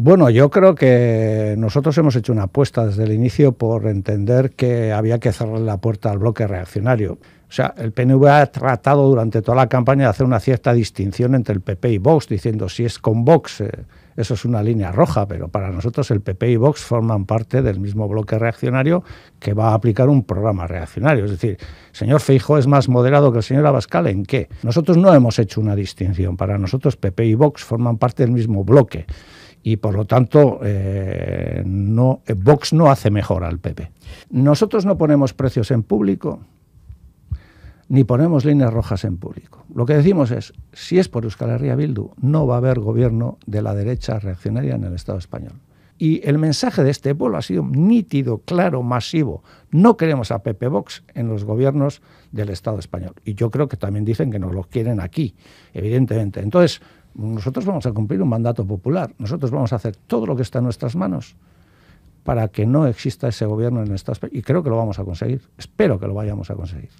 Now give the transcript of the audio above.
Bueno, yo creo que nosotros hemos hecho una apuesta desde el inicio por entender que había que cerrar la puerta al bloque reaccionario. O sea, el PNV ha tratado durante toda la campaña de hacer una cierta distinción entre el PP y Vox, diciendo si es con Vox, eh, eso es una línea roja, pero para nosotros el PP y Vox forman parte del mismo bloque reaccionario que va a aplicar un programa reaccionario. Es decir, señor Feijo es más moderado que el señor Abascal, ¿en qué? Nosotros no hemos hecho una distinción. Para nosotros PP y Vox forman parte del mismo bloque y por lo tanto eh, eh, Vox no hace mejor al PP. Nosotros no ponemos precios en público ni ponemos líneas rojas en público. Lo que decimos es, si es por Euskal Herria Bildu, no va a haber gobierno de la derecha reaccionaria en el Estado español. Y el mensaje de este pueblo ha sido nítido, claro, masivo. No queremos a Pepe Vox en los gobiernos del Estado español. Y yo creo que también dicen que no lo quieren aquí, evidentemente. Entonces, nosotros vamos a cumplir un mandato popular, nosotros vamos a hacer todo lo que está en nuestras manos para que no exista ese gobierno en estas... Y creo que lo vamos a conseguir, espero que lo vayamos a conseguir.